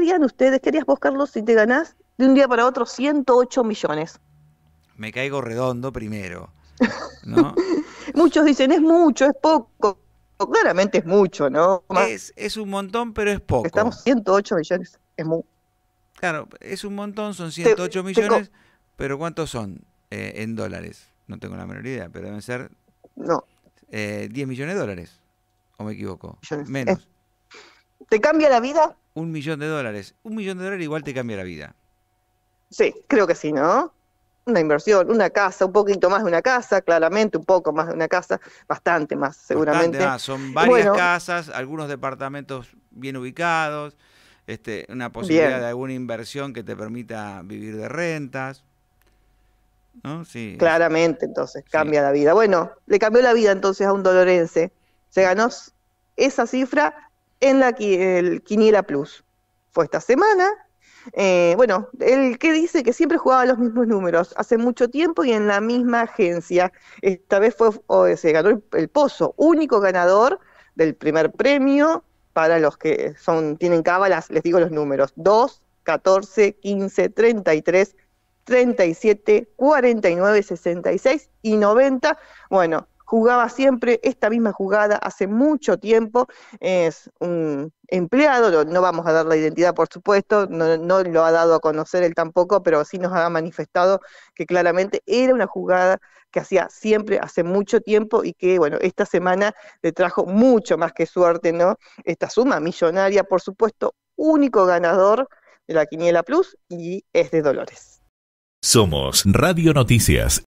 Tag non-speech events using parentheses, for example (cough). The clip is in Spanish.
harían ustedes? ¿querías buscarlos si te ganás de un día para otro 108 millones? Me caigo redondo primero. (laughs) Muchos dicen, es mucho, es poco. Claramente es mucho, ¿no? Es, un montón, pero es poco. Estamos 108 millones, es Claro, es un montón, son 108 millones, pero ¿cuántos son eh, en dólares? No tengo la menor idea, pero deben ser no. 10 eh, millones de dólares, ¿o me equivoco? Menos. ¿Te cambia la vida? un millón de dólares. Un millón de dólares igual te cambia la vida. Sí, creo que sí, ¿no? Una inversión, una casa, un poquito más de una casa, claramente, un poco más de una casa, bastante más, seguramente. Bastante Son varias casas, algunos departamentos bien ubicados, este, una posibilidad de alguna inversión que te permita vivir de rentas. Sí. Claramente, entonces, cambia la vida. Bueno, le cambió la vida entonces a un dolorense. Se ganó esa cifra en la el Quiniela Plus. Fue esta semana. Eh, bueno, el que dice que siempre jugaba los mismos números hace mucho tiempo y en la misma agencia. Esta vez fue, se ganó el, pozo, único ganador del primer premio para los que son, tienen cábalas, les digo los números, 2, 14, 15, 33, 37, 49, 66 y 90. Bueno, jugaba siempre esta misma jugada hace mucho tiempo, es un empleado, no vamos a dar la identidad por supuesto, no, lo ha dado a conocer él tampoco, pero sí nos ha manifestado que claramente era una jugada que hacía siempre hace mucho tiempo y que, bueno, esta semana le trajo mucho más que suerte, ¿no? Esta suma millonaria, por supuesto, único ganador de la Quiniela Plus y es de Dolores. Somos Radio Noticias.